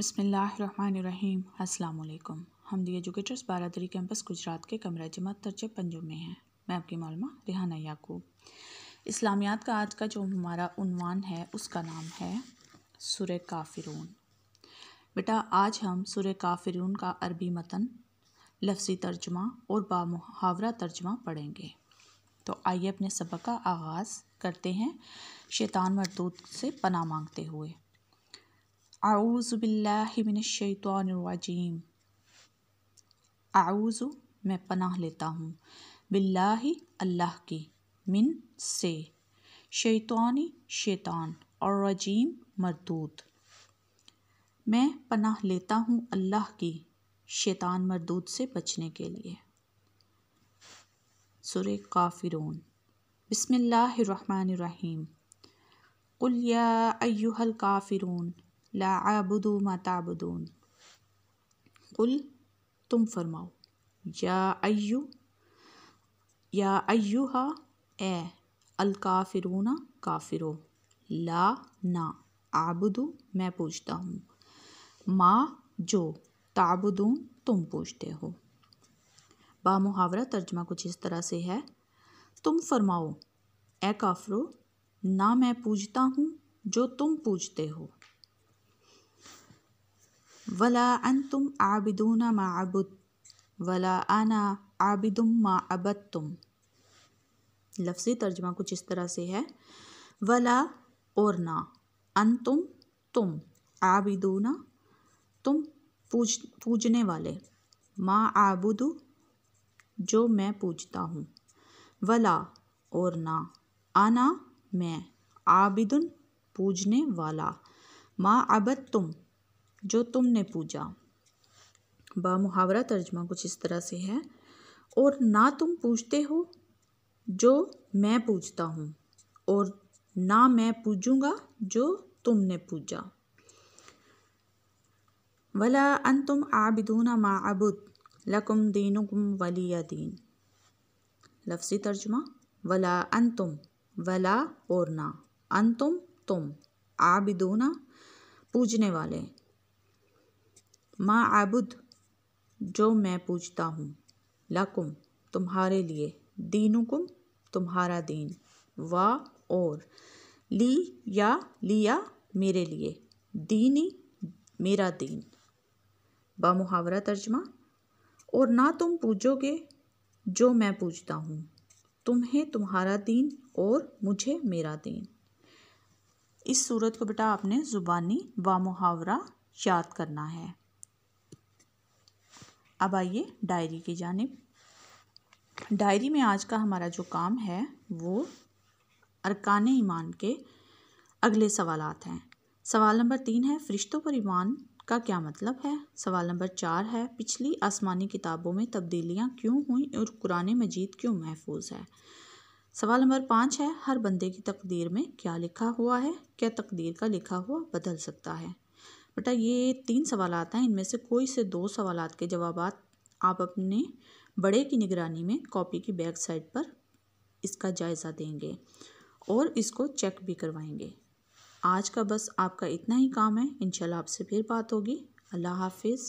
बसमीम् अल्लाम हम the educators Baradari campus Gujarat के कमरा जमात तरजे पंजुम में हैं मैं आपकी मौलमा रिहाना याकूब इस्लामियात का आज का जो हमारा उनवान है उसका नाम है सुर काफिरून बेटा आज हम सुर काफिरून का अरबी मतन लफ्सी तर्जमा और बामहावरा तर्जमा पढ़ेंगे तो आइए अपने सबक का आगाज़ करते हैं शैतान मरदूत से पना मांगते हुए आऊज़बिल्लाशैतरजीम आऊज़ मैं पनाह लेता हूँ बिल्लाही अल्लाह की मिन से शैतानी शैतान और रजीम मरदूद मैं पनाह लेता हूँ अल्लाह की शैतान मरदूद से बचने के लिए सुर काफिरून बसमिल्लर रहीम कुल या अयुहल काफिरून ला मा ताबुदून कुल तुम फरमाओ या अयु या अयुहा ए अल काफिरूना काफिरो ला ना आबुदू मैं पूछता हूँ माँ जो ताबुदून तुम पूछते हो बा मुहावरा तर्जमा कुछ इस तरह से है तुम फरमाओ ए काफरो ना मैं पूछता हूँ जो तुम पूछते हो वला अन तुम मा अबुद वला आना आबिदुम मा माबद तुम लफ्ज़ी तर्जमा कुछ इस तरह से है वला और ना अन तुम तुम आबिदूना तुम पूज पूजने वाले मा आबुदु जो मैं पूजता हूँ वला और ना आना मैं आबिदुन पूजने वाला मा अबद तुम जो तुमने पूजा बा मुहावरा तर्जमा कुछ इस तरह से है और ना तुम पूछते हो जो मैं पूछता हूँ और ना मैं पूजूंगा जो तुमने पूजा वला अन तुम आबिदून अबुद लकुम दीनुकुम वलिया दीन लफ्जी तर्जमा वला अन तुम वला और ना अन तुम तुम आबिदूना पूजने वाले माँ आबुद जो मैं पूछता हूँ लकुम तुम्हारे लिए दीनुकुम तुम्हारा दीन वा और ली या लिया मेरे लिए दीनी मेरा दीन बामुहावरा तर्जमा और ना तुम पूजोगे जो मैं पूछता हूँ तुम्हें तुम्हारा दीन और मुझे मेरा दीन इस सूरत को बेटा आपने ज़ुबानी मुहावरा याद करना है अब आइए डायरी की जानब डायरी में आज का हमारा जो काम है वो अरकान ईमान के अगले सवाल हैं सवाल नंबर तीन है फरिश्तों पर ईमान का क्या मतलब है सवाल नंबर चार है पिछली आसमानी किताबों में तब्दीलियाँ क्यों हुई और कुरान मजीद क्यों महफूज है सवाल नंबर पाँच है हर बंदे की तकदीर में क्या लिखा हुआ है क्या तकदीर का लिखा हुआ बदल सकता है बेटा ये तीन सवाल हैं इनमें से कोई से दो सवाल के जवाब आप अपने बड़े की निगरानी में कॉपी की बैक साइड पर इसका जायज़ा देंगे और इसको चेक भी करवाएंगे आज का बस आपका इतना ही काम है इंशाल्लाह आपसे फिर बात होगी अल्लाह हाफिज़